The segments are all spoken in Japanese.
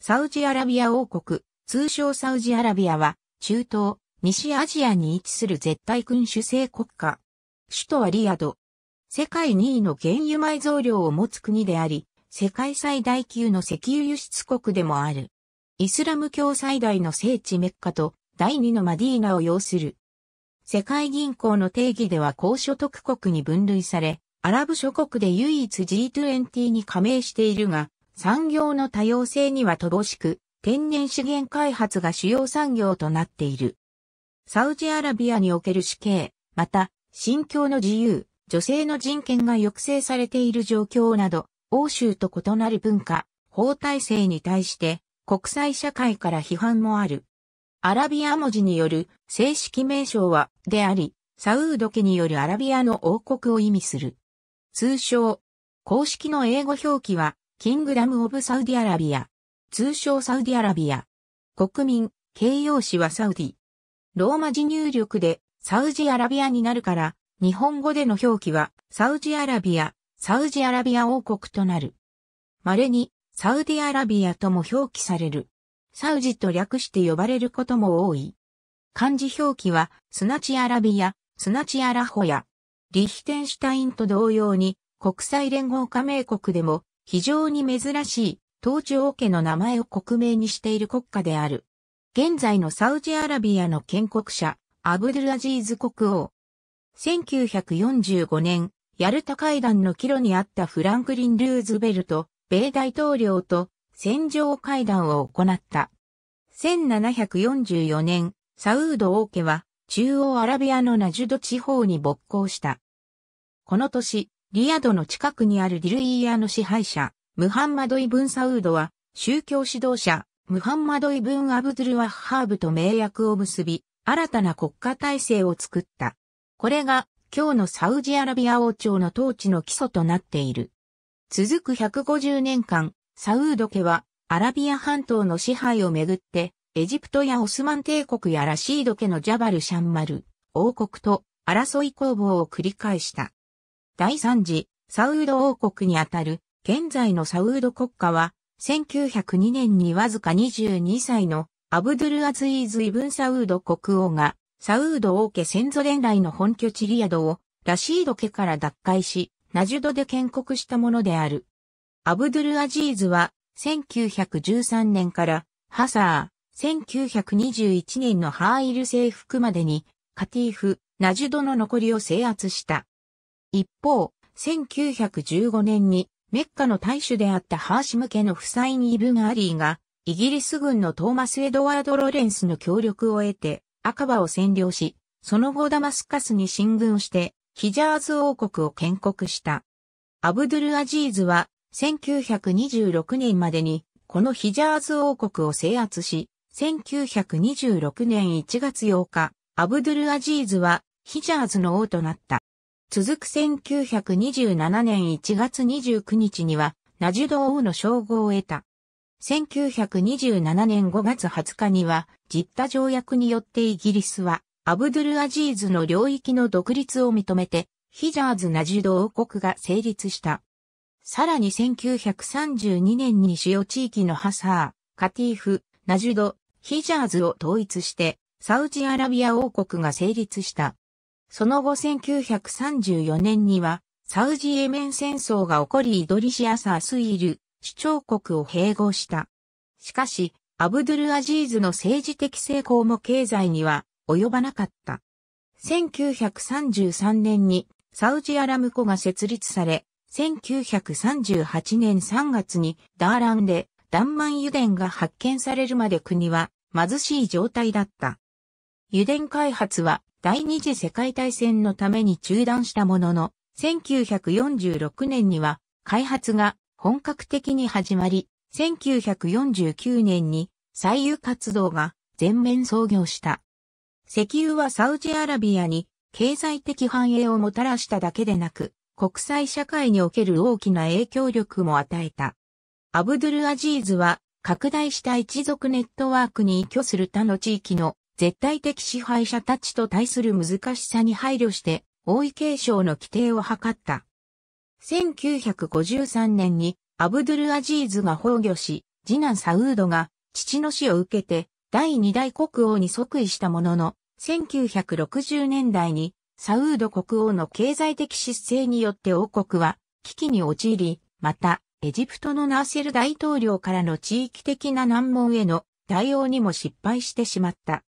サウジアラビア王国、通称サウジアラビアは、中東、西アジアに位置する絶対君主制国家。首都はリアド。世界2位の原油埋蔵量を持つ国であり、世界最大級の石油輸出国でもある。イスラム教最大の聖地メッカと第2のマディーナを要する。世界銀行の定義では高所得国に分類され、アラブ諸国で唯一 G20 に加盟しているが、産業の多様性には乏しく、天然資源開発が主要産業となっている。サウジアラビアにおける死刑、また、信教の自由、女性の人権が抑制されている状況など、欧州と異なる文化、法体制に対して国際社会から批判もある。アラビア文字による正式名称はであり、サウード家によるアラビアの王国を意味する。通称、公式の英語表記はキングダム・オブ・サウディアラビア。通称サウディアラビア。国民、形容詞はサウディ。ローマ字入力でサウジアラビアになるから、日本語での表記はサウジアラビア、サウジアラビア王国となる。稀にサウディアラビアとも表記される。サウジと略して呼ばれることも多い。漢字表記はスナチアラビア、スナチアラホヤ。リヒテンシュタインと同様に国際連合加盟国でも非常に珍しい、東中王家の名前を国名にしている国家である。現在のサウジアラビアの建国者、アブドゥルアジーズ国王。1945年、ヤルタ会談の帰路にあったフランクリン・ルーズベルト、米大統領と戦場会談を行った。1744年、サウード王家は中央アラビアのナジュド地方に勃興した。この年、リヤドの近くにあるディルイーヤの支配者、ムハンマドイブンサウードは、宗教指導者、ムハンマドイブンアブドゥルワッハーブと名約を結び、新たな国家体制を作った。これが、今日のサウジアラビア王朝の統治の基礎となっている。続く150年間、サウード家は、アラビア半島の支配をめぐって、エジプトやオスマン帝国やラシード家のジャバル・シャンマル、王国と争い攻防を繰り返した。第3次サウード王国にあたる現在のサウード国家は1902年にわずか22歳のアブドゥルアズイーズ・イブン・サウード国王がサウード王家先祖伝来の本拠地リアドをラシード家から脱会しナジュドで建国したものである。アブドゥルアジーズは1913年からハサー、1921年のハーイル征服までにカティーフ、ナジュドの残りを制圧した。一方、1915年にメッカの大主であったハーシム家の夫妻にイブン・アリーが、イギリス軍のトーマス・エドワード・ロレンスの協力を得て、赤羽を占領し、その後ダマスカスに進軍して、ヒジャーズ王国を建国した。アブドゥル・アジーズは、1926年までに、このヒジャーズ王国を制圧し、1926年1月8日、アブドゥル・アジーズは、ヒジャーズの王となった。続く1927年1月29日には、ナジュド王の称号を得た。1927年5月20日には、ジッタ条約によってイギリスは、アブドゥルアジーズの領域の独立を認めて、ヒジャーズ・ナジュド王国が成立した。さらに1932年に主要地域のハサー、カティーフ、ナジュド、ヒジャーズを統一して、サウジアラビア王国が成立した。その後1934年には、サウジエメン戦争が起こりイドリシア・サースイル、主張国を併合した。しかし、アブドゥルアジーズの政治的成功も経済には及ばなかった。1933年にサウジアラムコが設立され、1938年3月にダーランでダンマン油田が発見されるまで国は貧しい状態だった。油田開発は第二次世界大戦のために中断したものの、1946年には開発が本格的に始まり、1949年に採油活動が全面創業した。石油はサウジアラビアに経済的繁栄をもたらしただけでなく、国際社会における大きな影響力も与えた。アブドゥルアジーズは拡大した一族ネットワークに依拠する他の地域の絶対的支配者たちと対する難しさに配慮して、王位継承の規定を図った。1953年にアブドゥルアジーズが崩御し、次男サウードが父の死を受けて第二代国王に即位したものの、1960年代にサウード国王の経済的失勢によって王国は危機に陥り、また、エジプトのナーセル大統領からの地域的な難問への対応にも失敗してしまった。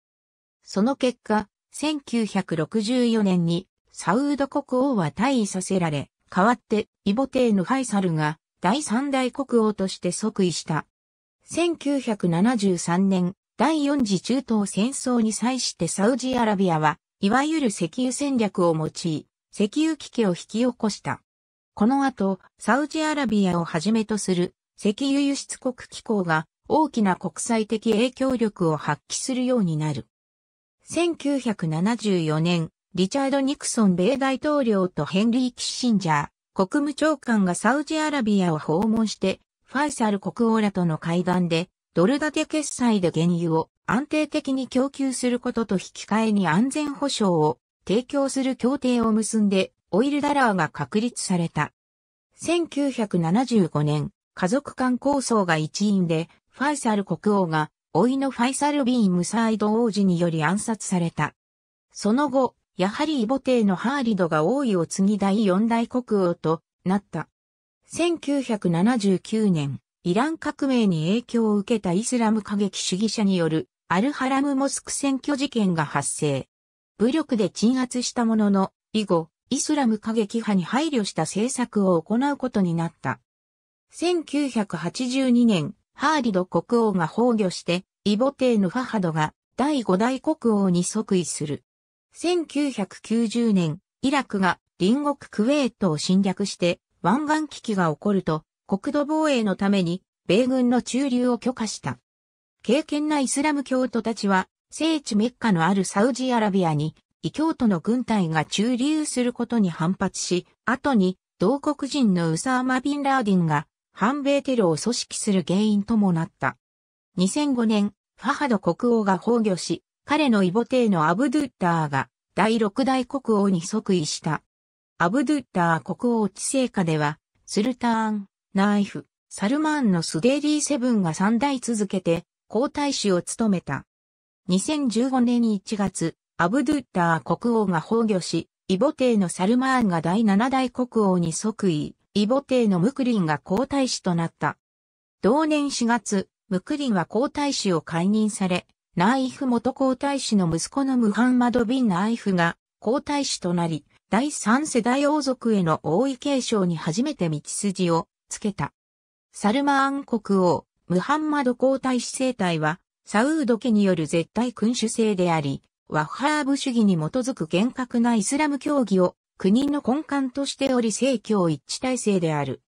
その結果、1964年にサウード国王は退位させられ、代わってイボテーヌ・ハイサルが第三代国王として即位した。1973年、第四次中東戦争に際してサウジアラビアは、いわゆる石油戦略を用い、石油危機を引き起こした。この後、サウジアラビアをはじめとする石油輸出国機構が大きな国際的影響力を発揮するようになる。1974年、リチャード・ニクソン米大統領とヘンリー・キッシンジャー、国務長官がサウジアラビアを訪問して、ファイサル国王らとの会談で、ドル建て決済で原油を安定的に供給することと引き換えに安全保障を提供する協定を結んで、オイルダラーが確立された。1975年、家族間構想が一因で、ファイサル国王がいのファイサル・ビー・ムサイド王子により暗殺された。その後、やはりボテ帝のハーリドが王位を継ぎ第四大国王となった。1979年、イラン革命に影響を受けたイスラム過激主義者によるアルハラムモスク選挙事件が発生。武力で鎮圧したものの、以後、イスラム過激派に配慮した政策を行うことになった。1982年、ハーリド国王が崩御して、イボテーヌ・ファハドが第5代国王に即位する。1990年、イラクが隣国クウェートを侵略して湾岸危機が起こると、国土防衛のために米軍の駐留を許可した。敬虔なイスラム教徒たちは、聖地メッカのあるサウジアラビアに、異教徒の軍隊が駐留することに反発し、後に、同国人のウサーマ・ビン・ラーディンが反米テロを組織する原因ともなった。2005年、ファハド国王が崩御し、彼の異母帝のアブドゥッダーが第六代国王に即位した。アブドゥッダー国王治世下では、スルターン、ナイフ、サルマーンのスデーリーセブンが3代続けて皇太子を務めた。2015年1月、アブドゥッダー国王が崩御し、異母帝のサルマーンが第7代国王に即位。異母帝のムクリンが皇太子となった。同年4月、ムクリンは皇太子を解任され、ナイフ元皇太子の息子のムハンマド・ビン・ナイフが皇太子となり、第三世代王族への王位継承に初めて道筋をつけた。サルマアン国王、ムハンマド皇太子生態は、サウード家による絶対君主制であり、ワッハーブ主義に基づく厳格なイスラム教義を国の根幹としており政教一致体制である。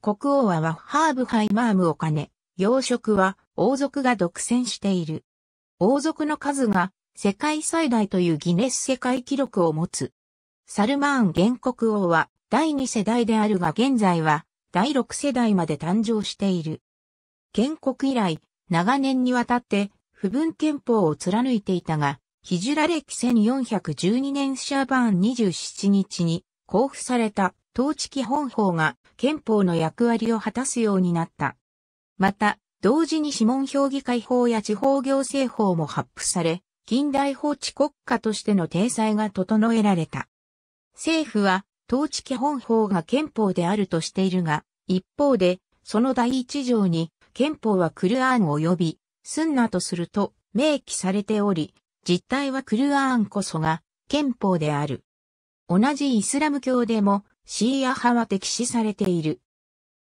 国王はワッハーブハイマームを兼ね、殖は王族が独占している。王族の数が世界最大というギネス世界記録を持つ。サルマーン原国王は第2世代であるが現在は第6世代まで誕生している。建国以来、長年にわたって不分憲法を貫いていたが、ヒジュラ歴1412年シャーバーン27日に交付された統治基本法が憲法の役割を果たすようになった。また、同時に諮問評議会法や地方行政法も発布され、近代法治国家としての体裁が整えられた。政府は統治基本法が憲法であるとしているが、一方で、その第一条に憲法はクルアーン及びスンナとすると明記されており、実態はクルアーンこそが憲法である。同じイスラム教でもシーア派は敵視されている。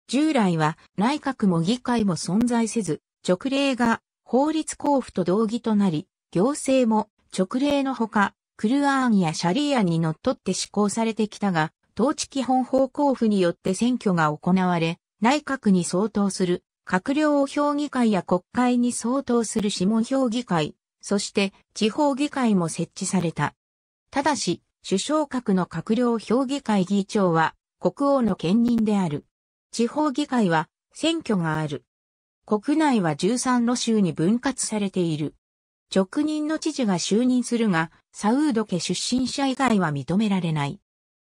従来は内閣も議会も存在せず、直令が法律交付と同義となり、行政も直令のほか、クルアーンやシャリアにのっとって施行されてきたが、統治基本法交付によって選挙が行われ、内閣に相当する閣僚評議会や国会に相当する諮問評議会、そして地方議会も設置された。ただし、首相閣の閣僚評議会議長は国王の兼任である。地方議会は選挙がある。国内は13の州に分割されている。直任の知事が就任するが、サウード家出身者以外は認められない。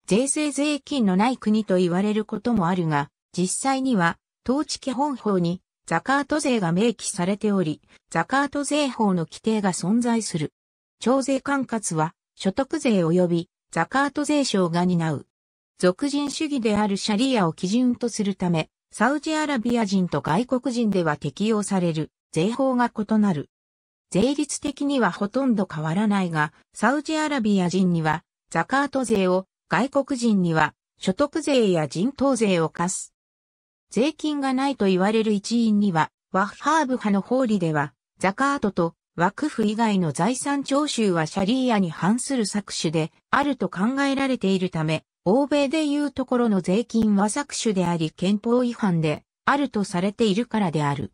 税制税金のない国と言われることもあるが、実際には、統治基本法にザカート税が明記されており、ザカート税法の規定が存在する。徴税管轄は、所得税及びザカート税省が担う。俗人主義であるシャリアを基準とするため、サウジアラビア人と外国人では適用される税法が異なる。税率的にはほとんど変わらないが、サウジアラビア人にはザカート税を、外国人には所得税や人頭税を課す。税金がないと言われる一因には、ワッハーブ派の法理では、ザカートとワクフ以外の財産徴収はシャリーアに反する搾取であると考えられているため、欧米でいうところの税金は搾取であり憲法違反であるとされているからである。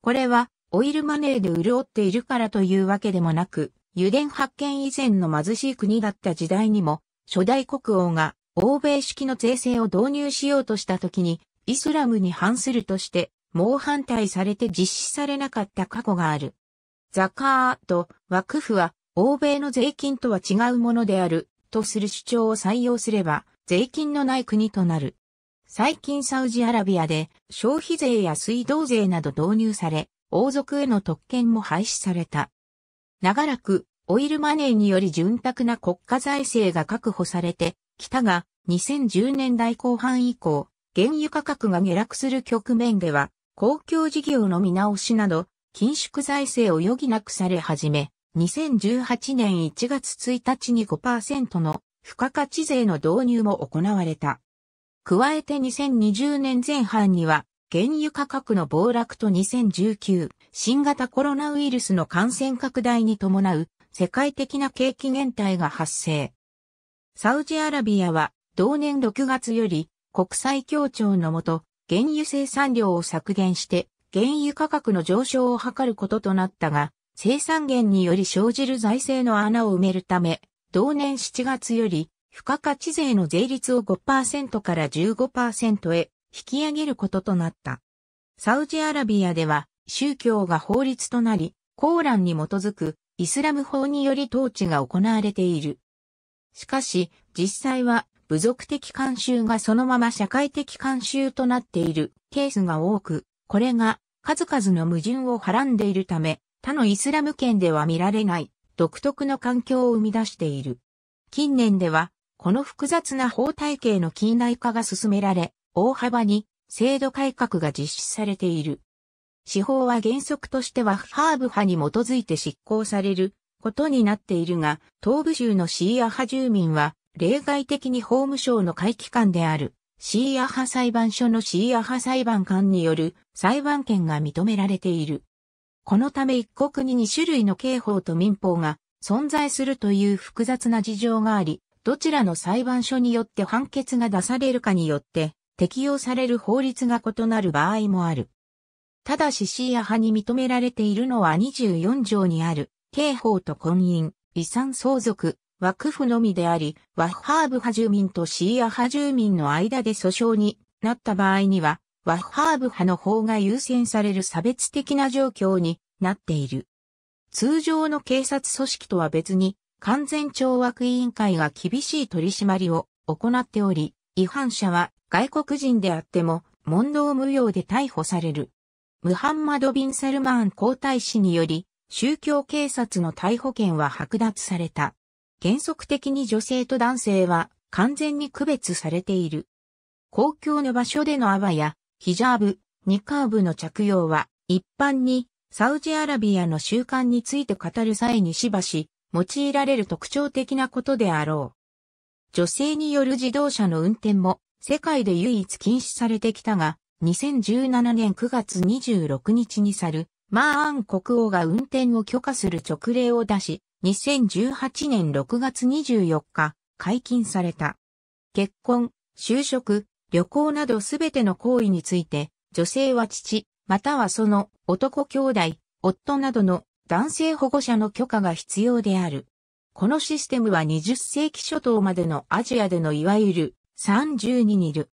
これはオイルマネーで潤っているからというわけでもなく、油田発見以前の貧しい国だった時代にも、初代国王が欧米式の税制を導入しようとした時にイスラムに反するとして、猛反対されて実施されなかった過去がある。ザカーと枠府は欧米の税金とは違うものであるとする主張を採用すれば税金のない国となる。最近サウジアラビアで消費税や水道税など導入され、王族への特権も廃止された。長らくオイルマネーにより潤沢な国家財政が確保されてきたが2010年代後半以降、原油価格が下落する局面では、公共事業の見直しなど、緊縮財政を余儀なくされ始め、2018年1月1日に5%の付加価値税の導入も行われた。加えて2020年前半には、原油価格の暴落と2019新型コロナウイルスの感染拡大に伴う世界的な景気減退が発生。サウジアラビアは同年6月より国際協調のもと、原油生産量を削減して、原油価格の上昇を図ることとなったが、生産源により生じる財政の穴を埋めるため、同年7月より、付加価値税の税率を5%から15%へ引き上げることとなった。サウジアラビアでは、宗教が法律となり、コーランに基づくイスラム法により統治が行われている。しかし、実際は部族的慣習がそのまま社会的慣習となっているケースが多く、これが数々の矛盾をはらんでいるため、他のイスラム圏では見られない独特の環境を生み出している。近年では、この複雑な法体系の近代化が進められ、大幅に制度改革が実施されている。司法は原則としてはハーブ派に基づいて執行されることになっているが、東部州のシーア派住民は例外的に法務省の会期間であるシーア派裁判所のシーア派裁判官による裁判権が認められている。このため一国に2種類の刑法と民法が存在するという複雑な事情があり、どちらの裁判所によって判決が出されるかによって適用される法律が異なる場合もある。ただしシーア派に認められているのは24条にある刑法と婚姻、遺産相続、ク府のみであり、ワッハーブ派住民とシーア派住民の間で訴訟になった場合には、ワッハーブ派の方が優先される差別的な状況になっている。通常の警察組織とは別に、完全懲悪委員会が厳しい取り締まりを行っており、違反者は外国人であっても、問答無用で逮捕される。ムハンマド・ビン・サルマーン皇太子により、宗教警察の逮捕権は剥奪された。原則的に女性と男性は完全に区別されている。公共の場所でのアバやヒジャーブ、ニカーブの着用は一般にサウジアラビアの習慣について語る際にしばし用いられる特徴的なことであろう。女性による自動車の運転も世界で唯一禁止されてきたが、2017年9月26日に去るマーアン国王が運転を許可する直令を出し、2018年6月24日、解禁された。結婚、就職、旅行などすべての行為について、女性は父、またはその男兄弟、夫などの男性保護者の許可が必要である。このシステムは20世紀初頭までのアジアでのいわゆる32にいる。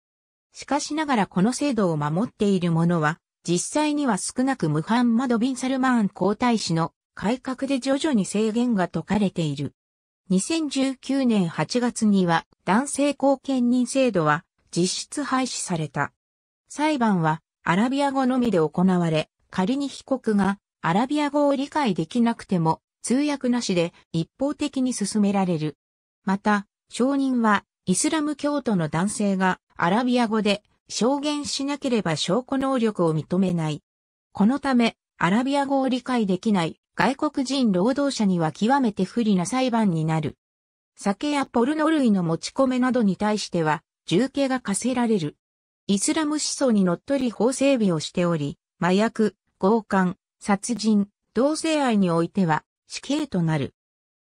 しかしながらこの制度を守っている者は実際には少なくムハンマド・ビン・サルマーン皇太子の改革で徐々に制限が解かれている。2019年8月には男性後見人制度は実質廃止された。裁判はアラビア語のみで行われ、仮に被告がアラビア語を理解できなくても通訳なしで一方的に進められる。また、証人はイスラム教徒の男性がアラビア語で証言しなければ証拠能力を認めない。このため、アラビア語を理解できない外国人労働者には極めて不利な裁判になる。酒やポルノ類の持ち込めなどに対しては、重刑が課せられる。イスラム思想にのっとり法整備をしており、麻薬、強姦、殺人、同性愛においては死刑となる。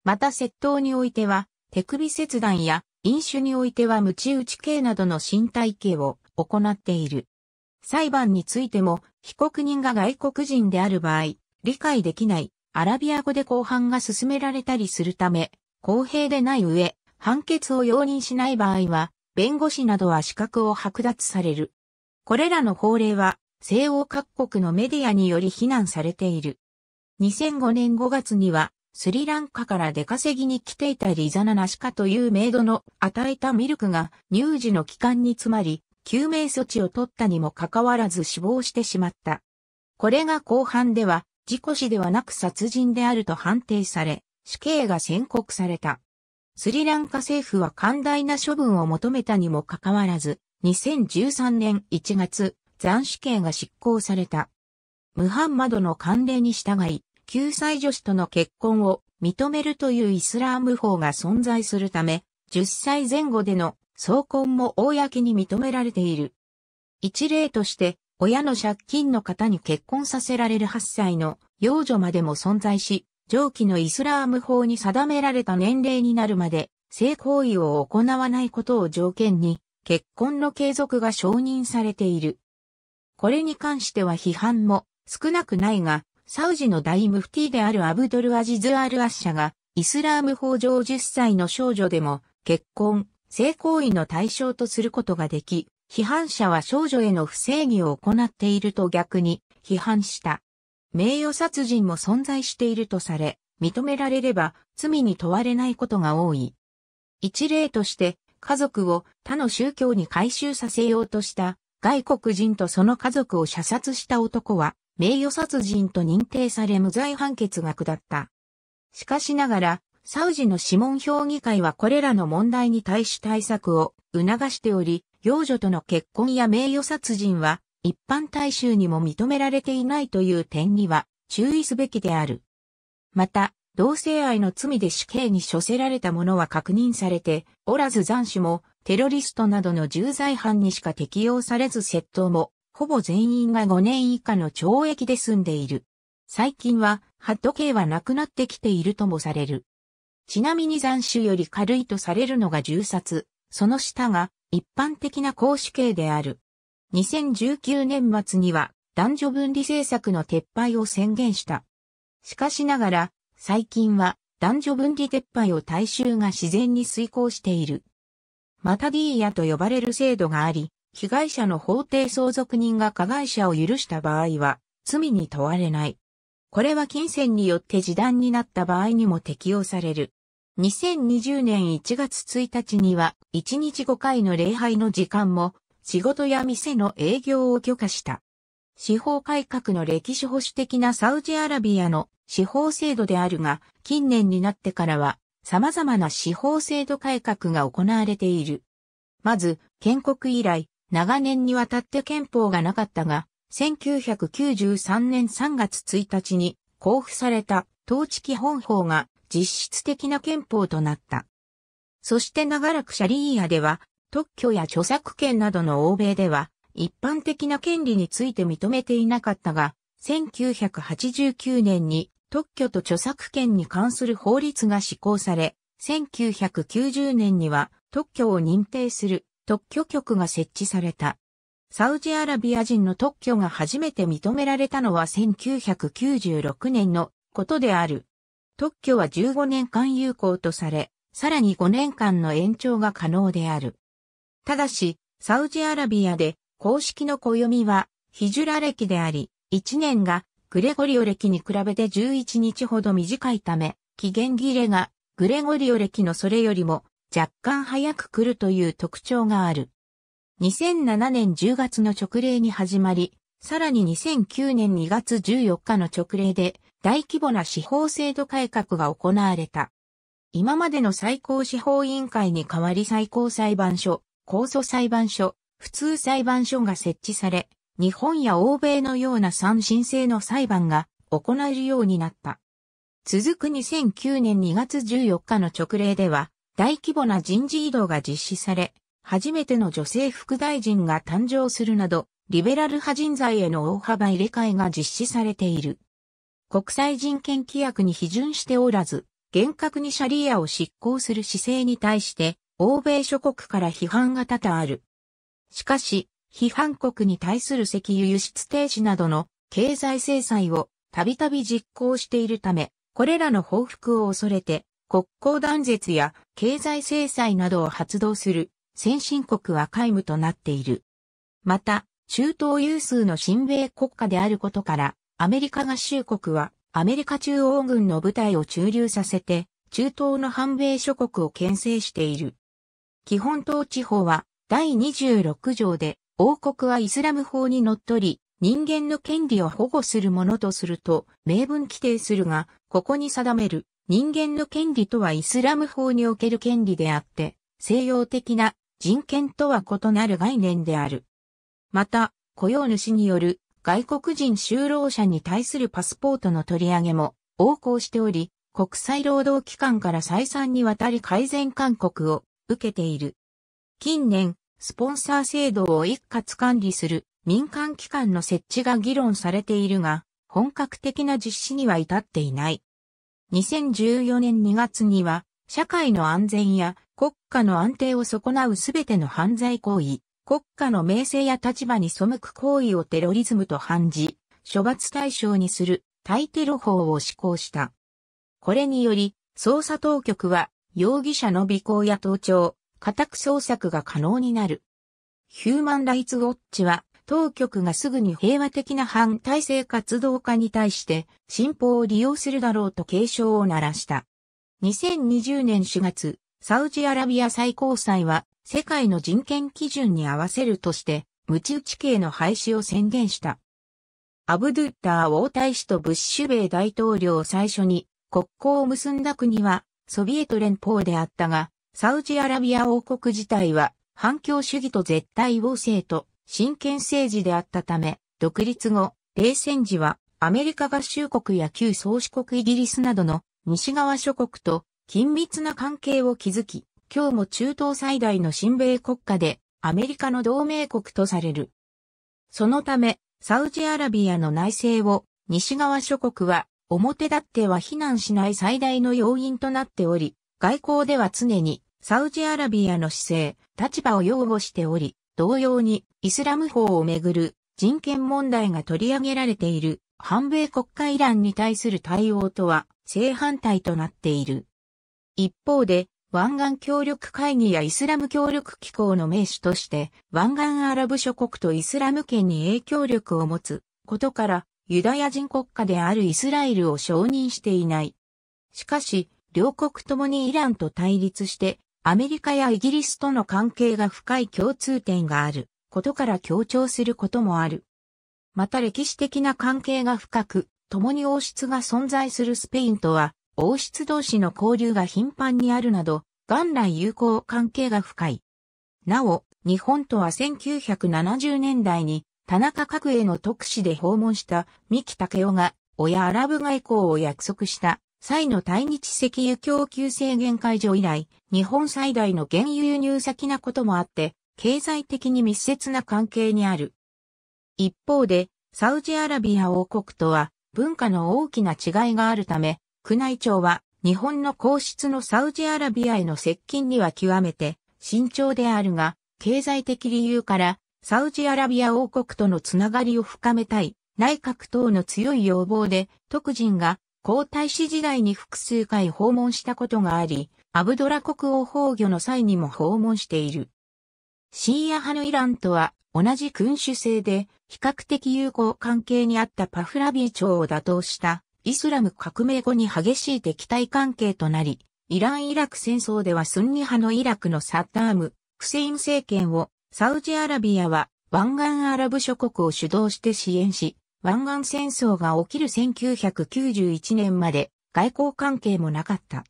また窃盗においては、手首切断や飲酒においては鞭打ち刑などの身体刑を行っている。裁判についても、被告人が外国人である場合、理解できない、アラビア語で公判が進められたりするため、公平でない上、判決を容認しない場合は、弁護士などは資格を剥奪される。これらの法令は、西欧各国のメディアにより非難されている。2005年5月には、スリランカから出稼ぎに来ていたリザナナシカというメイドの与えたミルクが乳児の帰還に詰まり、救命措置を取ったにもかかわらず死亡してしまった。これが後半では、事故死ではなく殺人であると判定され、死刑が宣告された。スリランカ政府は寛大な処分を求めたにもかかわらず、2013年1月、残死刑が執行された。ムハンマドの慣例に従い、救済女子との結婚を認めるというイスラーム法が存在するため、10歳前後での総婚も公に認められている。一例として、親の借金の方に結婚させられる8歳の幼女までも存在し、上記のイスラーム法に定められた年齢になるまで、性行為を行わないことを条件に、結婚の継続が承認されている。これに関しては批判も少なくないが、サウジの大ムフティであるアブドルアジズ・アル・アッシャが、イスラーム法上10歳の少女でも結婚、性行為の対象とすることができ、批判者は少女への不正義を行っていると逆に批判した。名誉殺人も存在しているとされ、認められれば罪に問われないことが多い。一例として、家族を他の宗教に回収させようとした外国人とその家族を射殺した男は、名誉殺人と認定され無罪判決が下った。しかしながら、サウジの諮問評議会はこれらの問題に対し対策を促しており、幼女との結婚や名誉殺人は一般大衆にも認められていないという点には注意すべきである。また、同性愛の罪で死刑に処せられた者は確認されておらず残首もテロリストなどの重罪犯にしか適用されず窃盗もほぼ全員が5年以下の懲役で済んでいる。最近はハット刑はなくなってきているともされる。ちなみに残首より軽いとされるのが重殺、その下が一般的な公主刑である。2019年末には男女分離政策の撤廃を宣言した。しかしながら、最近は男女分離撤廃を大衆が自然に遂行している。マタディーヤと呼ばれる制度があり、被害者の法定相続人が加害者を許した場合は、罪に問われない。これは金銭によって示談になった場合にも適用される。2020年1月1日には1日5回の礼拝の時間も仕事や店の営業を許可した。司法改革の歴史保守的なサウジアラビアの司法制度であるが、近年になってからは様々な司法制度改革が行われている。まず、建国以来、長年にわたって憲法がなかったが、1993年3月1日に交付された統治基本法が実質的な憲法となった。そして長らくシャリーアでは特許や著作権などの欧米では一般的な権利について認めていなかったが、1989年に特許と著作権に関する法律が施行され、1990年には特許を認定する特許局が設置された。サウジアラビア人の特許が初めて認められたのは1996年のことである。特許は15年間有効とされ、さらに5年間の延長が可能である。ただし、サウジアラビアで公式の暦はヒジュラ歴であり、1年がグレゴリオ歴に比べて11日ほど短いため、期限切れがグレゴリオ歴のそれよりも若干早く来るという特徴がある。2007年10月の直令に始まり、さらに2009年2月14日の直令で大規模な司法制度改革が行われた。今までの最高司法委員会に代わり最高裁判所、控訴裁判所、普通裁判所が設置され、日本や欧米のような三審制の裁判が行えるようになった。続く2009年2月14日の直令では、大規模な人事異動が実施され、初めての女性副大臣が誕生するなど、リベラル派人材への大幅入れ替えが実施されている。国際人権規約に批准しておらず、厳格にシャリアを執行する姿勢に対して、欧米諸国から批判が多々ある。しかし、批判国に対する石油輸出停止などの経済制裁をたびたび実行しているため、これらの報復を恐れて、国交断絶や経済制裁などを発動する先進国は皆無となっている。また、中東有数の親米国家であることから、アメリカ合衆国はアメリカ中央軍の部隊を駐留させて、中東の反米諸国を牽制している。基本統治法は第26条で、王国はイスラム法に則り、人間の権利を保護するものとすると、明文規定するが、ここに定める人間の権利とはイスラム法における権利であって、西洋的な人権とは異なる概念である。また、雇用主による外国人就労者に対するパスポートの取り上げも横行しており、国際労働機関から再三にわたり改善勧告を受けている。近年、スポンサー制度を一括管理する民間機関の設置が議論されているが、本格的な実施には至っていない。2014年2月には、社会の安全や国家の安定を損なうすべての犯罪行為、国家の名声や立場に背く行為をテロリズムと判じ、処罰対象にする対テロ法を施行した。これにより、捜査当局は容疑者の尾行や盗聴、家宅捜索が可能になる。ヒューマンライツウォッチは、当局がすぐに平和的な反体制活動家に対して新法を利用するだろうと警鐘を鳴らした。2020年4月、サウジアラビア最高裁は世界の人権基準に合わせるとして、無知打ち刑の廃止を宣言した。アブドゥッダー王太子とブッシュ米大統領を最初に国交を結んだ国はソビエト連邦であったが、サウジアラビア王国自体は反共主義と絶対王政と真剣政治であったため、独立後、冷戦時はアメリカ合衆国や旧宗主国イギリスなどの西側諸国と緊密な関係を築き、今日も中東最大の親米国家でアメリカの同盟国とされる。そのため、サウジアラビアの内政を西側諸国は表立っては非難しない最大の要因となっており、外交では常にサウジアラビアの姿勢、立場を擁護しており、同様にイスラム法をめぐる人権問題が取り上げられている反米国家イランに対する対応とは正反対となっている。一方で、湾岸協力会議やイスラム協力機構の名手として、湾岸アラブ諸国とイスラム圏に影響力を持つことから、ユダヤ人国家であるイスラエルを承認していない。しかし、両国ともにイランと対立して、アメリカやイギリスとの関係が深い共通点があることから強調することもある。また歴史的な関係が深く、共に王室が存在するスペインとは、王室同士の交流が頻繁にあるなど、元来友好関係が深い。なお、日本とは1970年代に田中角栄の特使で訪問した三木武雄が親アラブ外交を約束した際の対日石油供給制限解除以来、日本最大の原油輸入先なこともあって、経済的に密接な関係にある。一方で、サウジアラビア王国とは文化の大きな違いがあるため、宮内庁は日本の皇室のサウジアラビアへの接近には極めて慎重であるが、経済的理由からサウジアラビア王国とのつながりを深めたい内閣等の強い要望で、特人が皇太子時代に複数回訪問したことがあり、アブドラ国王崩御の際にも訪問している。シーア派のイランとは同じ君主制で比較的友好関係にあったパフラビー朝を打倒したイスラム革命後に激しい敵対関係となり、イラン・イラク戦争ではスンニ派のイラクのサッダーム、フセイン政権をサウジアラビアは湾岸アラブ諸国を主導して支援し、湾岸戦争が起きる1991年まで外交関係もなかった。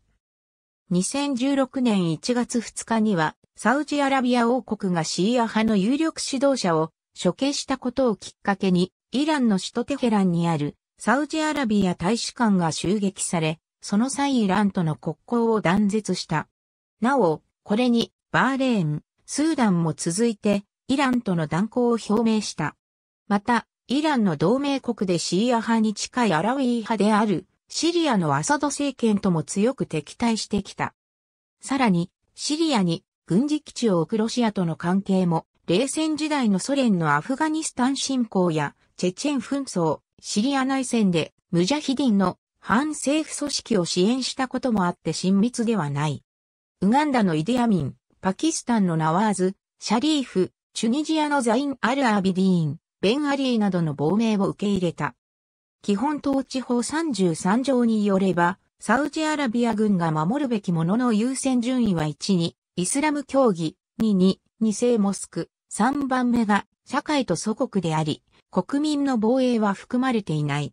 2016年1月2日には、サウジアラビア王国がシーア派の有力指導者を処刑したことをきっかけに、イランの首都テヘランにあるサウジアラビア大使館が襲撃され、その際イランとの国交を断絶した。なお、これに、バーレーン、スーダンも続いて、イランとの断交を表明した。また、イランの同盟国でシーア派に近いアラウィー派である、シリアのアサド政権とも強く敵対してきた。さらに、シリアに軍事基地を置くロシアとの関係も、冷戦時代のソ連のアフガニスタン侵攻や、チェチェン紛争、シリア内戦でムジャヒディンの反政府組織を支援したこともあって親密ではない。ウガンダのイディアミン、パキスタンのナワーズ、シャリーフ、チュニジアのザイン・アル・アビディーン、ベン・アリーなどの亡命を受け入れた。基本統治法33条によれば、サウジアラビア軍が守るべきものの優先順位は1に、イスラム教義、2に、2世モスク、3番目が社会と祖国であり、国民の防衛は含まれていない。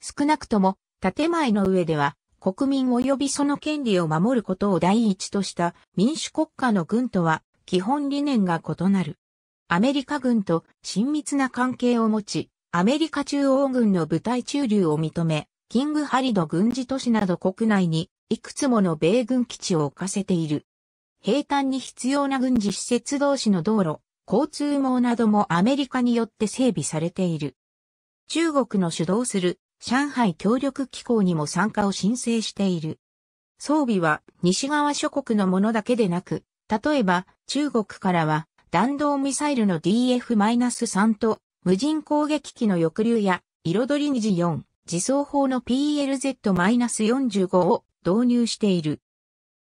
少なくとも、建前の上では、国民及びその権利を守ることを第一とした民主国家の軍とは基本理念が異なる。アメリカ軍と親密な関係を持ち、アメリカ中央軍の部隊駐留を認め、キングハリド軍事都市など国内にいくつもの米軍基地を置かせている。平坦に必要な軍事施設同士の道路、交通網などもアメリカによって整備されている。中国の主導する上海協力機構にも参加を申請している。装備は西側諸国のものだけでなく、例えば中国からは弾道ミサイルの DF-3 と無人攻撃機の抑留や彩り時4自走砲の PLZ-45 を導入している。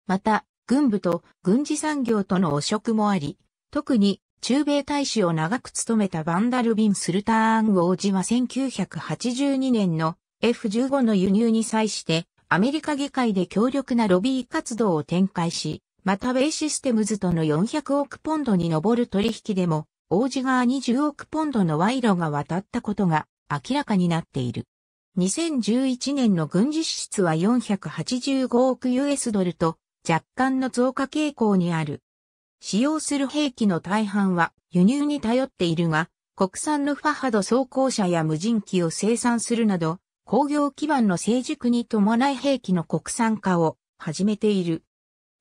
また、軍部と軍事産業との汚職もあり、特に中米大使を長く務めたバンダルビン・スルターン王子は1982年の F15 の輸入に際してアメリカ議会で強力なロビー活動を展開し、またベイシステムズとの400億ポンドに上る取引でも王子側20億ポンドの賄賂が渡ったことが明らかになっている。2011年の軍事支出は485億 US ドルと若干の増加傾向にある。使用する兵器の大半は輸入に頼っているが、国産のファハド装甲車や無人機を生産するなど、工業基盤の成熟に伴い兵器の国産化を始めている。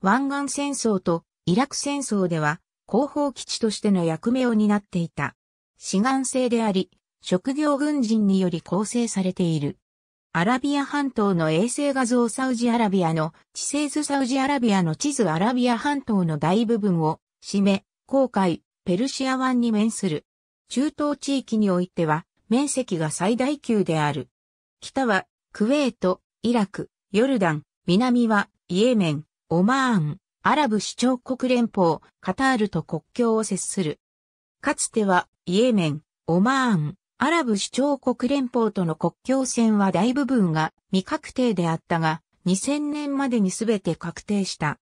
湾岸戦争とイラク戦争では広報基地としての役目を担っていた。志願制であり、職業軍人により構成されている。アラビア半島の衛星画像サウジアラビアの地勢図サウジアラビアの地図アラビア半島の大部分を占め、航海、ペルシア湾に面する。中東地域においては面積が最大級である。北はクウェート、イラク、ヨルダン、南はイエメン、オマーン、アラブ首長国連邦、カタールと国境を接する。かつてはイエメン、オマーン、アラブ首長国連邦との国境線は大部分が未確定であったが、2000年までに全て確定した。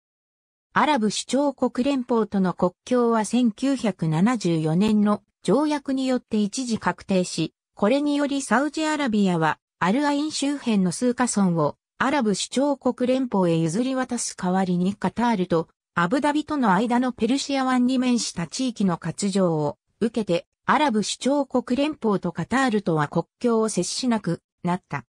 アラブ首長国連邦との国境は1974年の条約によって一時確定し、これによりサウジアラビアはアルアイン周辺の数カ村をアラブ首長国連邦へ譲り渡す代わりにカタールとアブダビとの間のペルシア湾に面した地域の割譲を受けてアラブ首長国連邦とカタールとは国境を接しなくなった。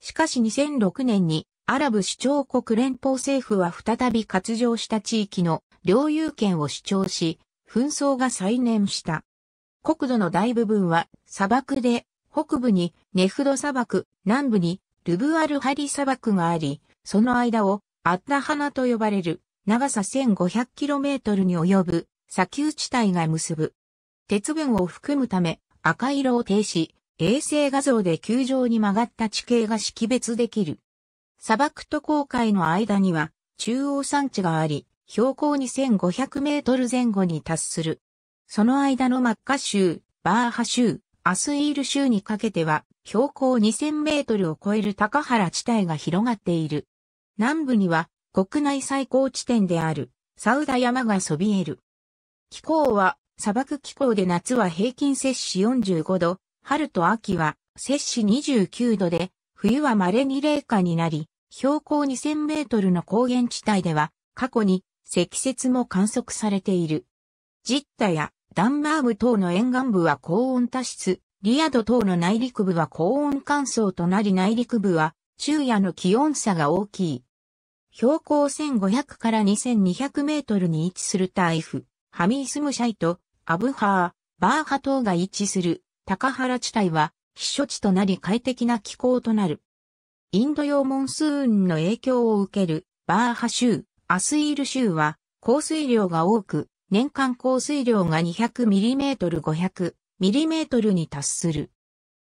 しかし2006年にアラブ首長国連邦政府は再び割譲した地域の領有権を主張し、紛争が再燃した。国土の大部分は砂漠で、北部にネフド砂漠、南部にルブアルハリ砂漠があり、その間をアッダハナと呼ばれる長さ 1500km に及ぶ砂丘地帯が結ぶ。鉄分を含むため赤色を停止、衛星画像で球状に曲がった地形が識別できる。砂漠と航海の間には中央山地があり、標高2500メートル前後に達する。その間のマッカ州、バーハ州、アスイール州にかけては標高2000メートルを超える高原地帯が広がっている。南部には国内最高地点であるサウダ山がそびえる。気候は砂漠気候で夏は平均摂氏45度、春と秋は摂氏29度で、冬は稀に冷下になり、標高2000メートルの高原地帯では、過去に積雪も観測されている。ジッタやダンマーブ等の沿岸部は高温多湿、リアド等の内陸部は高温乾燥となり内陸部は昼夜の気温差が大きい。標高1500から2200メートルに位置するタイフ、ハミースムシャイとアブハー、バーハ島が位置する高原地帯は避暑地となり快適な気候となる。インド洋モンスーンの影響を受けるバーハ州、アスイール州は降水量が多く、年間降水量が2 0 0 m m 5 0 0トルに達する。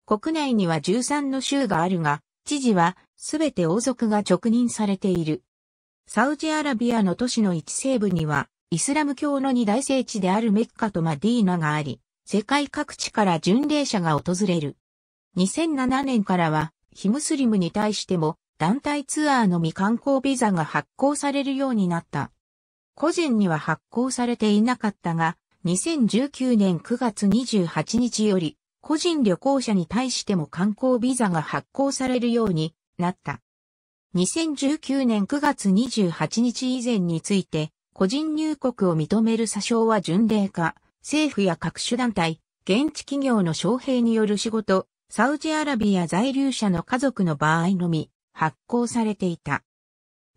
国内には13の州があるが、知事はすべて王族が直任されている。サウジアラビアの都市の一西部にはイスラム教の二大聖地であるメッカとマディーナがあり、世界各地から巡礼者が訪れる。2007年からは、非ムスリムに対しても、団体ツアーのみ観光ビザが発行されるようになった。個人には発行されていなかったが、2019年9月28日より、個人旅行者に対しても観光ビザが発行されるようになった。2019年9月28日以前について、個人入国を認める詐称は巡礼化、政府や各種団体、現地企業の招聘による仕事、サウジアラビア在留者の家族の場合のみ発行されていた。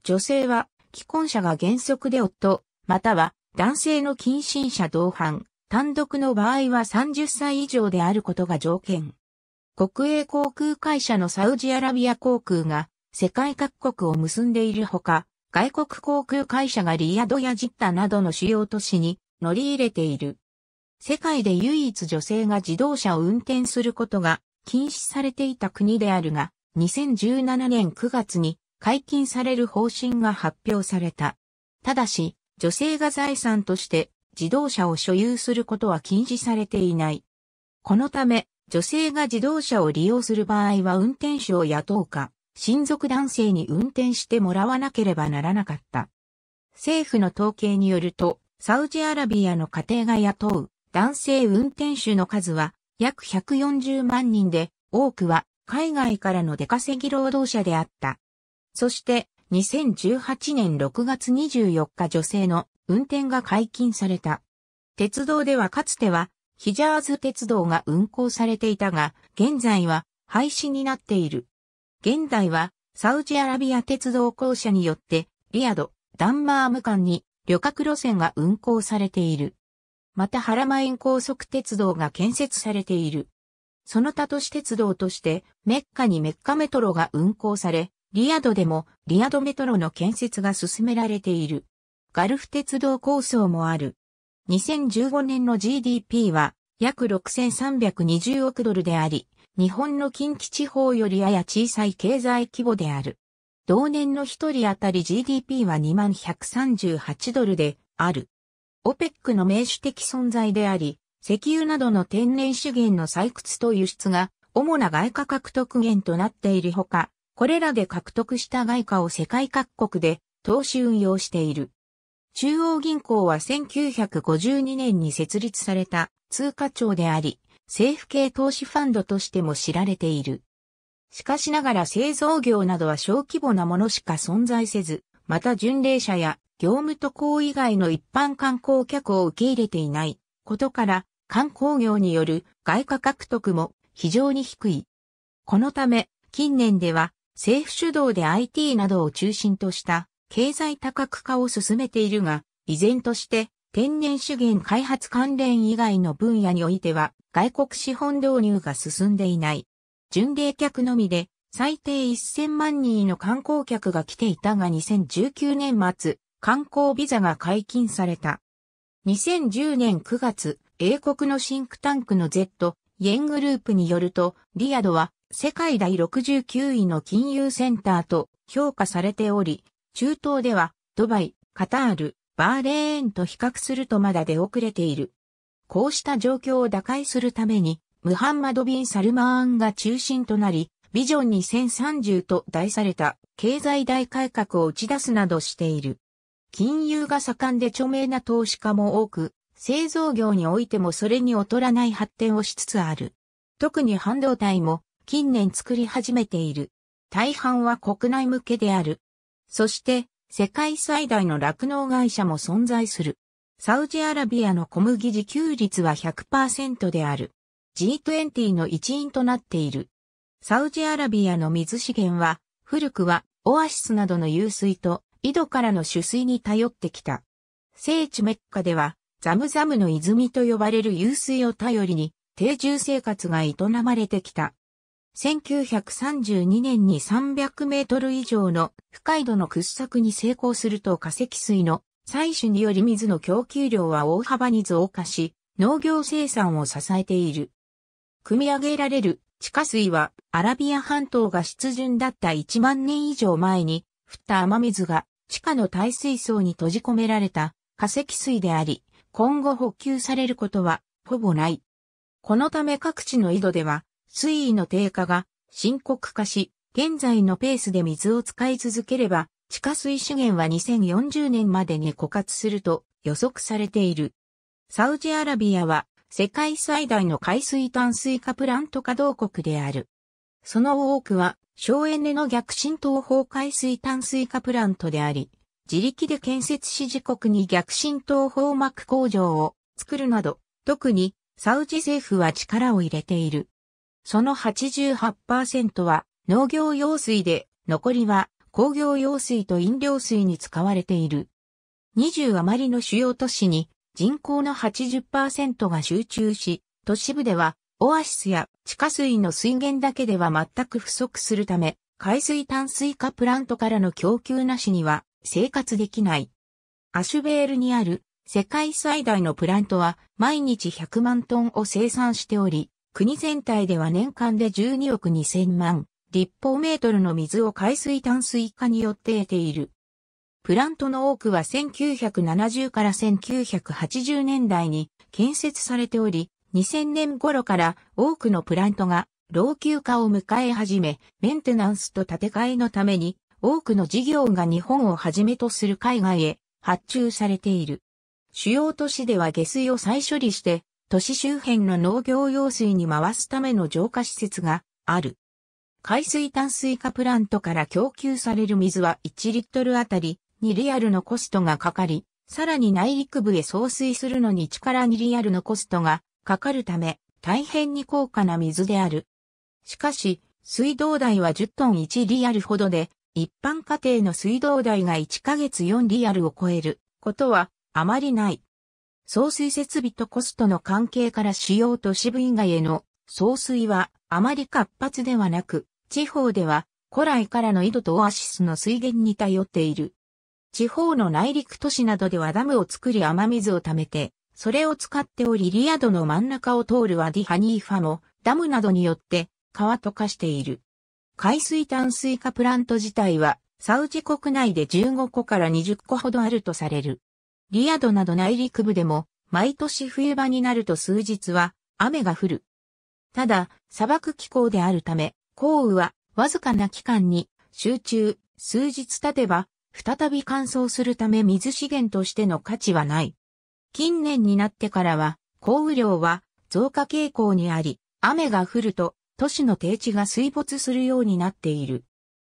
女性は既婚者が原則で夫、または男性の近親者同伴、単独の場合は30歳以上であることが条件。国営航空会社のサウジアラビア航空が世界各国を結んでいるほか、外国航空会社がリヤドやジッタなどの主要都市に乗り入れている。世界で唯一女性が自動車を運転することが禁止されていた国であるが、2017年9月に解禁される方針が発表された。ただし、女性が財産として自動車を所有することは禁止されていない。このため、女性が自動車を利用する場合は運転手を雇うか、親族男性に運転してもらわなければならなかった。政府の統計によると、サウジアラビアの家庭が雇う男性運転手の数は約140万人で、多くは海外からの出稼ぎ労働者であった。そして、2018年6月24日女性の運転が解禁された。鉄道ではかつては、ヒジャーズ鉄道が運行されていたが、現在は廃止になっている。現代はサウジアラビア鉄道公社によってリアド、ダンマーム間に旅客路線が運行されている。またハラマイン高速鉄道が建設されている。その他都市鉄道としてメッカにメッカメトロが運行され、リアドでもリアドメトロの建設が進められている。ガルフ鉄道構想もある。2015年の GDP は約6320億ドルであり、日本の近畿地方よりやや小さい経済規模である。同年の一人当たり GDP は2138ドルである。オペックの名手的存在であり、石油などの天然資源の採掘と輸出が主な外貨獲得源となっているほか、これらで獲得した外貨を世界各国で投資運用している。中央銀行は1952年に設立された通貨庁であり、政府系投資ファンドとしても知られている。しかしながら製造業などは小規模なものしか存在せず、また巡礼者や業務渡航以外の一般観光客を受け入れていないことから観光業による外貨獲得も非常に低い。このため近年では政府主導で IT などを中心とした経済多角化を進めているが、依然として天然資源開発関連以外の分野においては外国資本導入が進んでいない。巡礼客のみで最低1000万人の観光客が来ていたが2019年末、観光ビザが解禁された。2010年9月、英国のシンクタンクの Z、イエングループによると、リアドは世界第69位の金融センターと評価されており、中東ではドバイ、カタール、バーレーンと比較するとまだ出遅れている。こうした状況を打開するために、ムハンマド・ビン・サルマーンが中心となり、ビジョン2030と題された経済大改革を打ち出すなどしている。金融が盛んで著名な投資家も多く、製造業においてもそれに劣らない発展をしつつある。特に半導体も近年作り始めている。大半は国内向けである。そして、世界最大の酪農会社も存在する。サウジアラビアの小麦自給率は100%である。G20 の一員となっている。サウジアラビアの水資源は、古くはオアシスなどの湧水と井戸からの取水に頼ってきた。聖地メッカでは、ザムザムの泉と呼ばれる湧水を頼りに、定住生活が営まれてきた。1932年に300メートル以上の深い度の掘削に成功すると化石水の採取により水の供給量は大幅に増加し、農業生産を支えている。組み上げられる地下水はアラビア半島が湿潤だった1万年以上前に降った雨水が地下の耐水層に閉じ込められた化石水であり、今後補給されることはほぼない。このため各地の井戸では水位の低下が深刻化し、現在のペースで水を使い続ければ地下水資源は2040年までに枯渇すると予測されている。サウジアラビアは世界最大の海水淡水化プラント稼働国である。その多くは省エネの逆浸透法海水淡水化プラントであり、自力で建設し自国に逆浸透法膜工場を作るなど、特にサウジ政府は力を入れている。その88%は農業用水で、残りは工業用水と飲料水に使われている。20余りの主要都市に人口の80%が集中し、都市部ではオアシスや地下水の水源だけでは全く不足するため、海水淡水化プラントからの供給なしには生活できない。アシュベールにある世界最大のプラントは毎日100万トンを生産しており、国全体では年間で12億2000万立方メートルの水を海水淡水化によって得ている。プラントの多くは1970から1980年代に建設されており、2000年頃から多くのプラントが老朽化を迎え始め、メンテナンスと建て替えのために多くの事業が日本をはじめとする海外へ発注されている。主要都市では下水を再処理して、都市周辺の農業用水に回すための浄化施設がある。海水淡水化プラントから供給される水は1リットルあたり2リアルのコストがかかり、さらに内陸部へ送水するのに力2リアルのコストがかかるため、大変に高価な水である。しかし、水道代は10トン1リアルほどで、一般家庭の水道代が1ヶ月4リアルを超えることはあまりない。送水設備とコストの関係から主要都市部以外への送水はあまり活発ではなく、地方では古来からの井戸とオアシスの水源に頼っている。地方の内陸都市などではダムを作り雨水を貯めて、それを使っておりリアドの真ん中を通るワディハニーファもダムなどによって川と化している。海水淡水化プラント自体はサウジ国内で15個から20個ほどあるとされる。リアドなど内陸部でも毎年冬場になると数日は雨が降る。ただ、砂漠気候であるため、降雨はわずかな期間に集中、数日経てば再び乾燥するため水資源としての価値はない。近年になってからは降雨量は増加傾向にあり、雨が降ると都市の低地が水没するようになっている。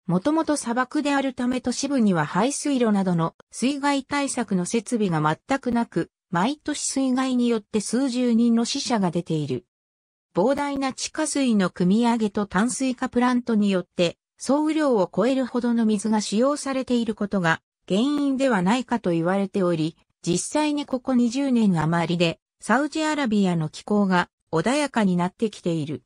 もともと砂漠であるため都市部には排水路などの水害対策の設備が全くなく、毎年水害によって数十人の死者が出ている。膨大な地下水の汲み上げと淡水化プラントによって、総雨量を超えるほどの水が使用されていることが原因ではないかと言われており、実際にここ20年余りで、サウジアラビアの気候が穏やかになってきている。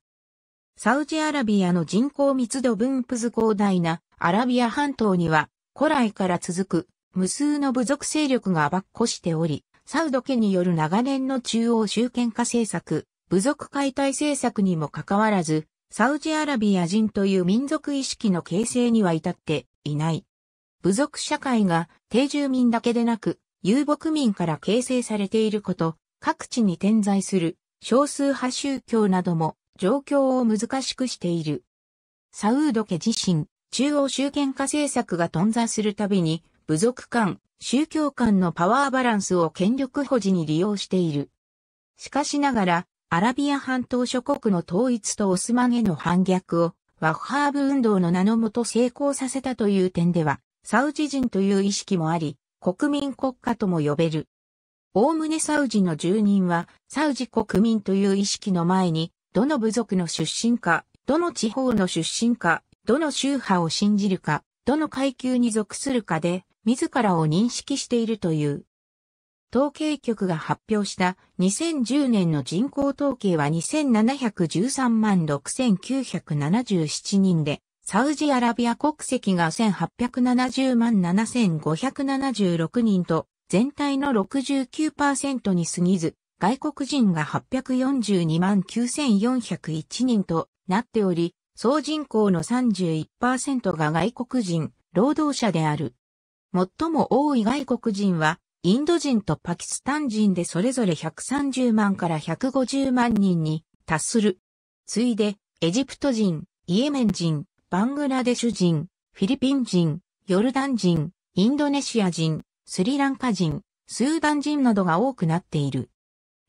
サウジアラビアの人口密度分布図広大なアラビア半島には古来から続く無数の部族勢力が暴っこしており、サウド家による長年の中央集権化政策、部族解体政策にもかかわらず、サウジアラビア人という民族意識の形成には至っていない。部族社会が定住民だけでなく、遊牧民から形成されていること、各地に点在する少数派宗教なども状況を難しくしている。サウード家自身、中央集権化政策が頓挫するたびに、部族間、宗教間のパワーバランスを権力保持に利用している。しかしながら、アラビア半島諸国の統一とオスマンへの反逆をワッハーブ運動の名のもと成功させたという点では、サウジ人という意識もあり、国民国家とも呼べる。おおむねサウジの住人は、サウジ国民という意識の前に、どの部族の出身か、どの地方の出身か、どの宗派を信じるか、どの階級に属するかで、自らを認識しているという。統計局が発表した2010年の人口統計は2713万6977人で、サウジアラビア国籍が1870万7576人と、全体の69%に過ぎず、外国人が842万9401人となっており、総人口の31%が外国人、労働者である。最も多い外国人はインド人とパキスタン人でそれぞれ130万から150万人に達する。ついで、エジプト人、イエメン人、バングラデシュ人、フィリピン人、ヨルダン人、インドネシア人、スリランカ人、スーダン人などが多くなっている。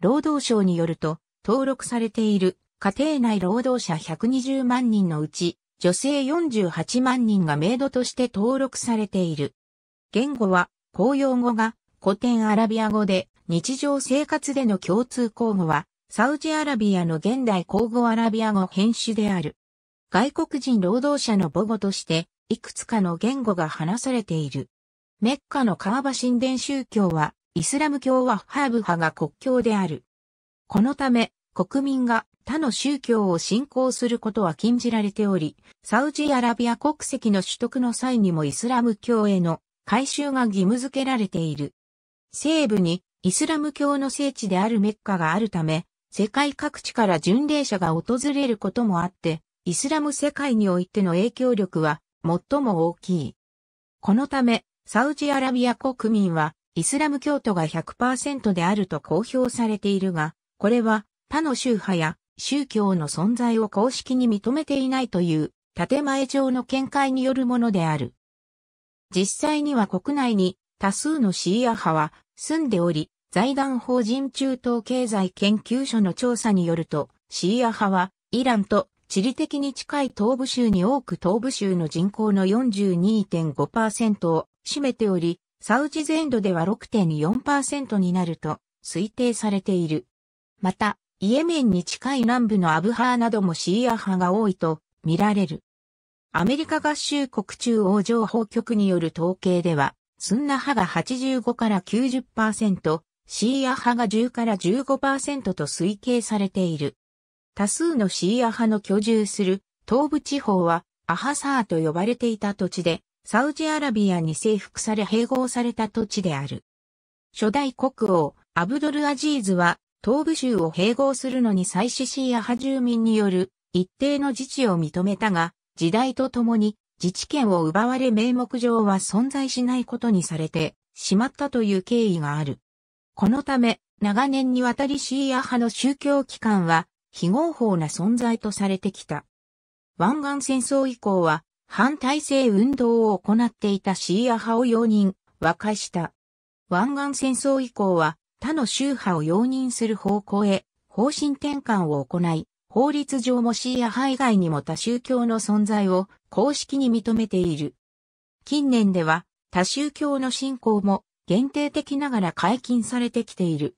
労働省によると、登録されている家庭内労働者120万人のうち、女性48万人がメイドとして登録されている。言語は公用語が古典アラビア語で日常生活での共通口語は、サウジアラビアの現代口語アラビア語編集である。外国人労働者の母語として、いくつかの言語が話されている。メッカのカーバ神殿宗教は、イスラム教はハーブ派が国教である。このため、国民が他の宗教を信仰することは禁じられており、サウジアラビア国籍の取得の際にもイスラム教への改修が義務付けられている。西部にイスラム教の聖地であるメッカがあるため、世界各地から巡礼者が訪れることもあって、イスラム世界においての影響力は最も大きい。このため、サウジアラビア国民は、イスラム教徒が100%であると公表されているが、これは他の宗派や宗教の存在を公式に認めていないという建前上の見解によるものである。実際には国内に多数のシーア派は住んでおり、財団法人中東経済研究所の調査によると、シーア派はイランと地理的に近い東部州に多く東部州の人口の42.5%を占めており、サウジ全土では6.4%になると推定されている。また、イエメンに近い南部のアブハーなどもシーア派が多いと見られる。アメリカ合衆国中央情報局による統計では、スンナ派が85から90%、シーア派が10から15%と推計されている。多数のシーア派の居住する東部地方はアハサーと呼ばれていた土地で、サウジアラビアに征服され併合された土地である。初代国王、アブドルアジーズは、東部州を併合するのに祭祀シーア派住民による一定の自治を認めたが、時代とともに自治権を奪われ名目上は存在しないことにされてしまったという経緯がある。このため、長年にわたりシーア派の宗教機関は非合法な存在とされてきた。湾岸戦争以降は反体制運動を行っていたシーア派を容認、和解した。湾岸戦争以降は他の宗派を容認する方向へ方針転換を行い、法律上もシーア派以外にも多宗教の存在を公式に認めている。近年では多宗教の信仰も限定的ながら解禁されてきている。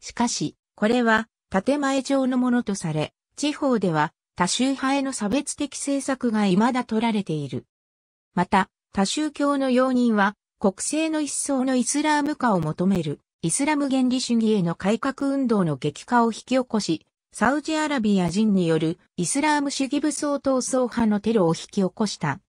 しかし、これは建前上のものとされ、地方では多宗派への差別的政策が未だ取られている。また、多宗教の容認は国政の一層のイスラーム化を求めるイスラム原理主義への改革運動の激化を引き起こし、サウジアラビア人によるイスラーム主義武装闘争派のテロを引き起こした。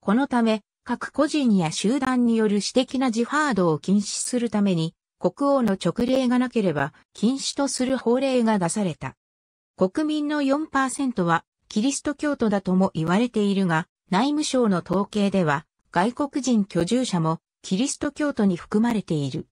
このため、各個人や集団による私的なジハードを禁止するために、国王の直令がなければ禁止とする法令が出された。国民の4%はキリスト教徒だとも言われているが、内務省の統計では、外国人居住者もキリスト教徒に含まれている。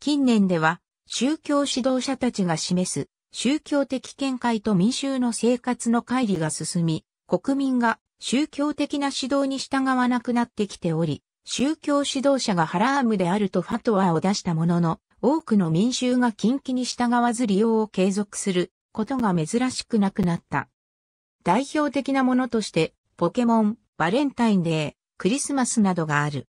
近年では、宗教指導者たちが示す宗教的見解と民衆の生活の乖離が進み、国民が宗教的な指導に従わなくなってきており、宗教指導者がハラームであるとファトワを出したものの、多くの民衆が近畿に従わず利用を継続することが珍しくなくなった。代表的なものとして、ポケモン、バレンタインデー、クリスマスなどがある。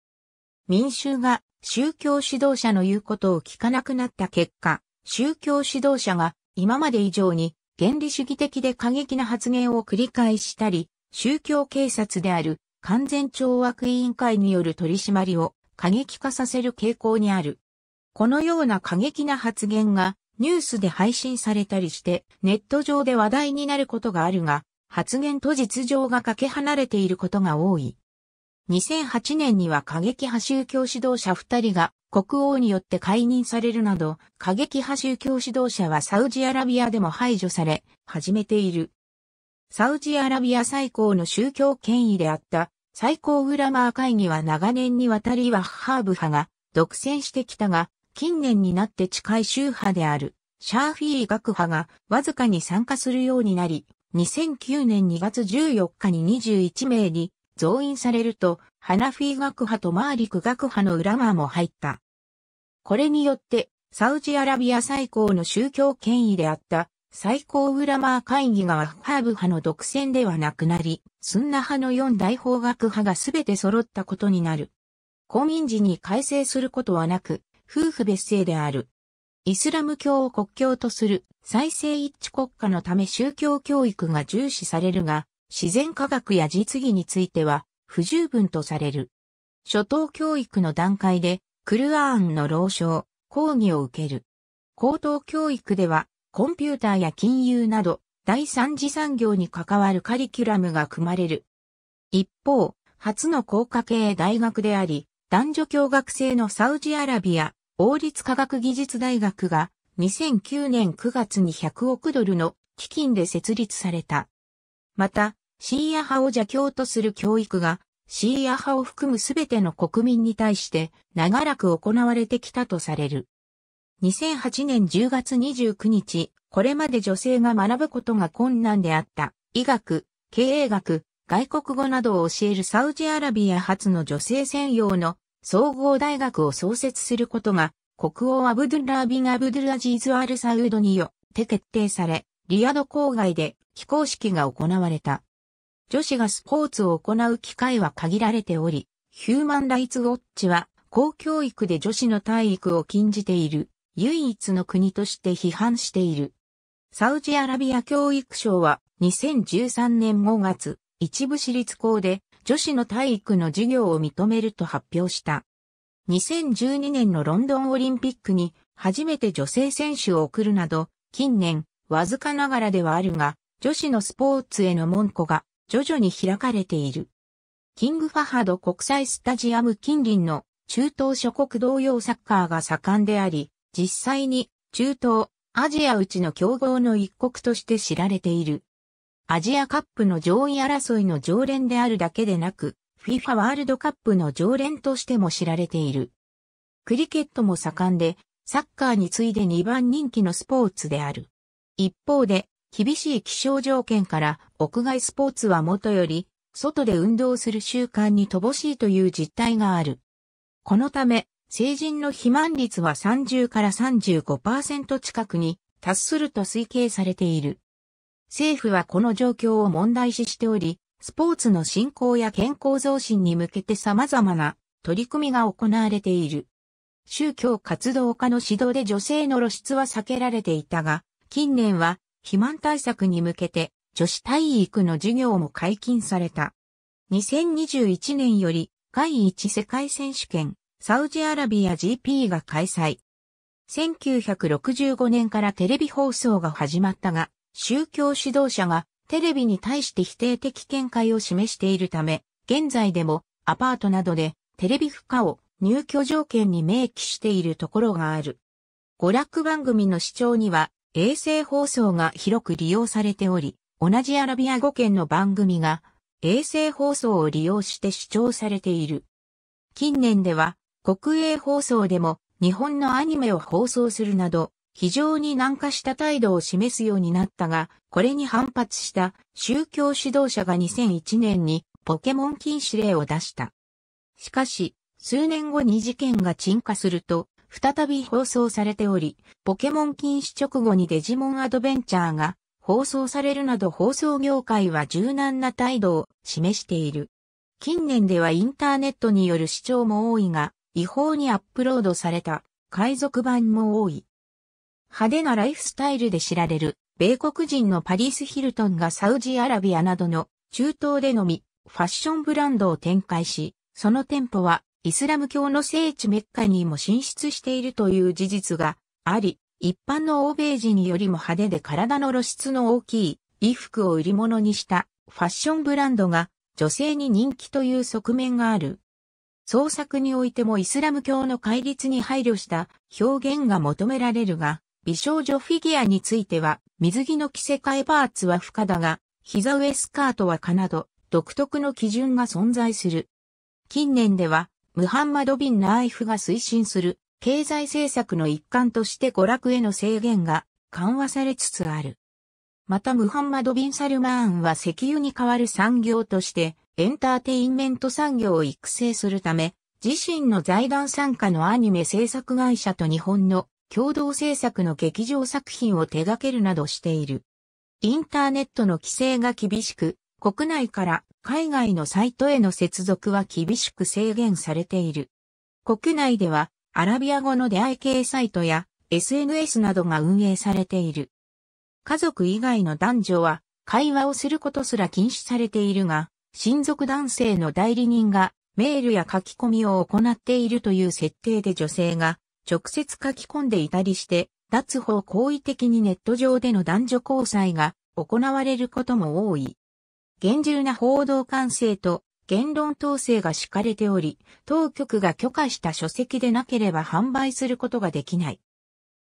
民衆が宗教指導者の言うことを聞かなくなった結果、宗教指導者が今まで以上に原理主義的で過激な発言を繰り返したり、宗教警察である完全懲悪委員会による取り締まりを過激化させる傾向にある。このような過激な発言がニュースで配信されたりしてネット上で話題になることがあるが、発言と実情がかけ離れていることが多い。2008年には過激派宗教指導者2人が国王によって解任されるなど、過激派宗教指導者はサウジアラビアでも排除され、始めている。サウジアラビア最高の宗教権威であった最高ウラマー会議は長年にわたりワッハーブ派が独占してきたが、近年になって近い宗派であるシャーフィー学派がわずかに参加するようになり、2009年2月14日に21名に増員されると、ハナフィー学派とマーリク学派のウラマーも入った。これによって、サウジアラビア最高の宗教権威であった、最高ウラマー会議がワッハーブ派の独占ではなくなり、スンナ派の4大法学派が全て揃ったことになる。公民時に改正することはなく、夫婦別姓である。イスラム教を国教とする再生一致国家のため宗教教育が重視されるが、自然科学や実技については不十分とされる。初等教育の段階でクルアーンの老少、講義を受ける。高等教育ではコンピューターや金融など第三次産業に関わるカリキュラムが組まれる。一方、初の工科系大学であり、男女共学制のサウジアラビア王立科学技術大学が2009年9月に100億ドルの基金で設立された。また、シーア派を邪教とする教育が、シーア派を含むすべての国民に対して長らく行われてきたとされる。2008年10月29日、これまで女性が学ぶことが困難であった医学、経営学、外国語などを教えるサウジアラビア初の女性専用の総合大学を創設することが国王アブドゥラービン・アブドゥラジーズ・アル・サウードによって決定され、リヤド郊外で非公式が行われた。女子がスポーツを行う機会は限られており、ヒューマン・ライツ・ウォッチは、公教育で女子の体育を禁じている、唯一の国として批判している。サウジアラビア教育省は、2013年5月、一部私立校で、女子の体育の授業を認めると発表した。2012年のロンドンオリンピックに、初めて女性選手を送るなど、近年、わずかながらではあるが、女子のスポーツへの門戸が徐々に開かれている。キングファハド国際スタジアム近隣の中東諸国同様サッカーが盛んであり、実際に中東、アジアうちの競合の一国として知られている。アジアカップの上位争いの常連であるだけでなく、FIFA ワールドカップの常連としても知られている。クリケットも盛んで、サッカーに次いで2番人気のスポーツである。一方で、厳しい気象条件から屋外スポーツはもとより、外で運動する習慣に乏しいという実態がある。このため、成人の肥満率は30から35%近くに達すると推計されている。政府はこの状況を問題視しており、スポーツの振興や健康増進に向けて様々な取り組みが行われている。宗教活動家の指導で女性の露出は避けられていたが、近年は肥満対策に向けて女子体育の授業も解禁された。2021年より第一世界選手権サウジアラビア GP が開催。1965年からテレビ放送が始まったが、宗教指導者がテレビに対して否定的見解を示しているため、現在でもアパートなどでテレビ不可を入居条件に明記しているところがある。娯楽番組の視聴には衛星放送が広く利用されており、同じアラビア語圏の番組が衛星放送を利用して視聴されている。近年では国営放送でも日本のアニメを放送するなど非常に軟化した態度を示すようになったが、これに反発した宗教指導者が2001年にポケモン禁止令を出した。しかし、数年後に事件が鎮火すると、再び放送されており、ポケモン禁止直後にデジモンアドベンチャーが放送されるなど放送業界は柔軟な態度を示している。近年ではインターネットによる視聴も多いが、違法にアップロードされた海賊版も多い。派手なライフスタイルで知られる、米国人のパリス・ヒルトンがサウジアラビアなどの中東でのみ、ファッションブランドを展開し、その店舗はイスラム教の聖地メッカにも進出しているという事実があり、一般の欧米人よりも派手で体の露出の大きい衣服を売り物にしたファッションブランドが女性に人気という側面がある。創作においてもイスラム教の戒律に配慮した表現が求められるが、美少女フィギュアについては、水着の着せ替えパーツは不可だが、膝上スカートは可など、独特の基準が存在する。近年では、ムハンマド・ビン・ナーイフが推進する経済政策の一環として娯楽への制限が緩和されつつある。またムハンマド・ビン・サルマーンは石油に代わる産業としてエンターテインメント産業を育成するため、自身の財団参加のアニメ制作会社と日本の共同制作の劇場作品を手掛けるなどしている。インターネットの規制が厳しく、国内から海外のサイトへの接続は厳しく制限されている。国内ではアラビア語の出会い系サイトや SNS などが運営されている。家族以外の男女は会話をすることすら禁止されているが、親族男性の代理人がメールや書き込みを行っているという設定で女性が直接書き込んでいたりして、脱法行為的にネット上での男女交際が行われることも多い。厳重な報道管制と言論統制が敷かれており、当局が許可した書籍でなければ販売することができない。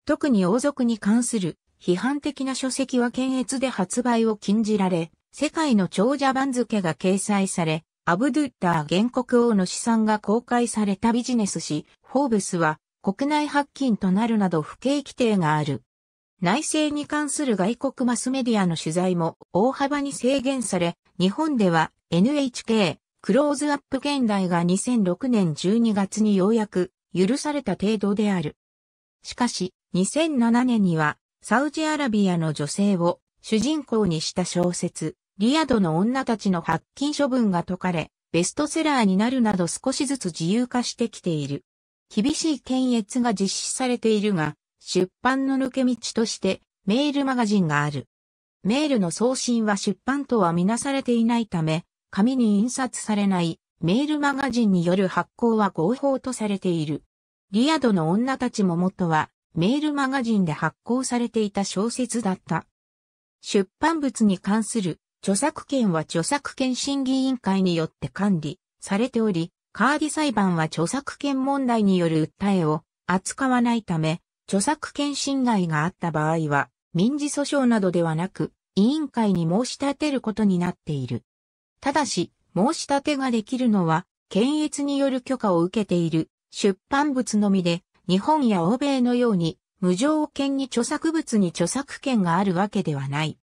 特に王族に関する批判的な書籍は検閲で発売を禁じられ、世界の長者番付が掲載され、アブドゥッター原告王の資産が公開されたビジネス誌、フォーブスは国内発禁となるなど不景規定がある。内政に関する外国マスメディアの取材も大幅に制限され、日本では NHK クローズアップ現代が2006年12月にようやく許された程度である。しかし、2007年にはサウジアラビアの女性を主人公にした小説、リアドの女たちの発禁処分が解かれ、ベストセラーになるなど少しずつ自由化してきている。厳しい検閲が実施されているが、出版の抜け道としてメールマガジンがある。メールの送信は出版とはみなされていないため、紙に印刷されないメールマガジンによる発行は合法とされている。リアドの女たちも元はメールマガジンで発行されていた小説だった。出版物に関する著作権は著作権審議委員会によって管理されており、カーディ裁判は著作権問題による訴えを扱わないため、著作権侵害があった場合は、民事訴訟などではなく、委員会に申し立てることになっている。ただし、申し立てができるのは、検閲による許可を受けている出版物のみで、日本や欧米のように、無条件に著作物に著作権があるわけではない。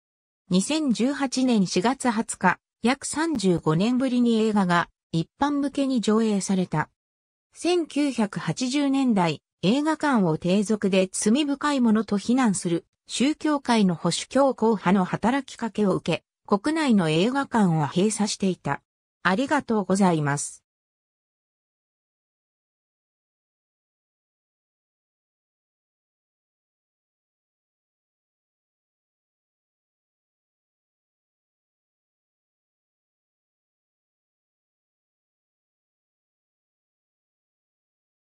2018年4月20日、約35年ぶりに映画が一般向けに上映された。1980年代、映画館を低俗で罪深いものと非難する宗教界の保守強皇派の働きかけを受け、国内の映画館を閉鎖していた。ありがとうございます。